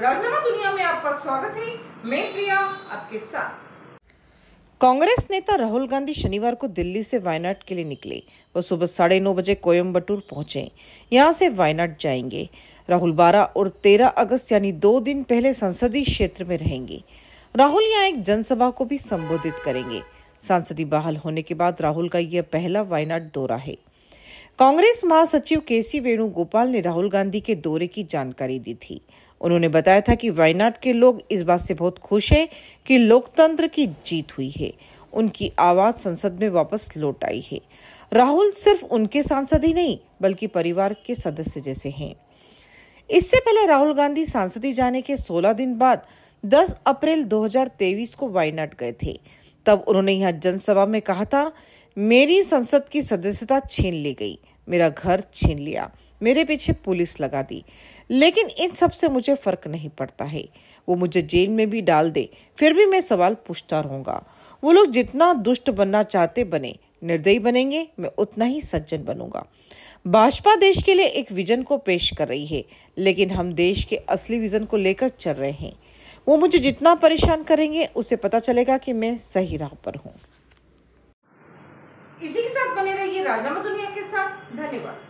राजनामा दुनिया में आपका स्वागत है मैं प्रिया आपके साथ कांग्रेस नेता राहुल गांधी शनिवार को दिल्ली से वायनाड के लिए निकले वो सुबह साढ़े नौ बजे कोयम्बटूर पहुंचे यहां से वायनाड जाएंगे राहुल 12 और 13 अगस्त यानी दो दिन पहले संसदीय क्षेत्र में रहेंगे राहुल यहाँ एक जनसभा को भी संबोधित करेंगे सांसदी बहाल होने के बाद राहुल का यह पहला वायनाड दौरा है कांग्रेस महासचिव के सी वेणुगोपाल ने राहुल गांधी के दौरे की जानकारी दी थी उन्होंने बताया था कि वायनाड के लोग इस बात से बहुत खुश हैं कि लोकतंत्र की जीत हुई है उनकी आवाज संसद में वापस लौट आई है राहुल सिर्फ उनके सांसद ही नहीं बल्कि परिवार के सदस्य जैसे हैं इससे पहले राहुल गांधी सांसदी जाने के 16 दिन बाद 10 अप्रैल 2023 को वायनाड गए थे तब उन्होंने यहाँ जनसभा में कहा था मेरी संसद की सदस्यता छीन ली गई मेरा घर छीन लिया मेरे पीछे पुलिस लगा दी लेकिन इन सब से मुझे फर्क नहीं पड़ता है वो मुझे जेल में भी डाल दे फिर भी मैं सवाल पूछता रहूंगा वो लोग जितना दुष्ट बनना चाहते बने निर्दयी बनेंगे मैं उतना ही सज्जन बनूंगा भाजपा देश के लिए एक विजन को पेश कर रही है लेकिन हम देश के असली विजन को लेकर चल रहे हैं वो मुझे जितना परेशान करेंगे उसे पता चलेगा कि मैं सही राह पर हूँ इसी के साथ बने रहिए राजनामा दुनिया के साथ धन्यवाद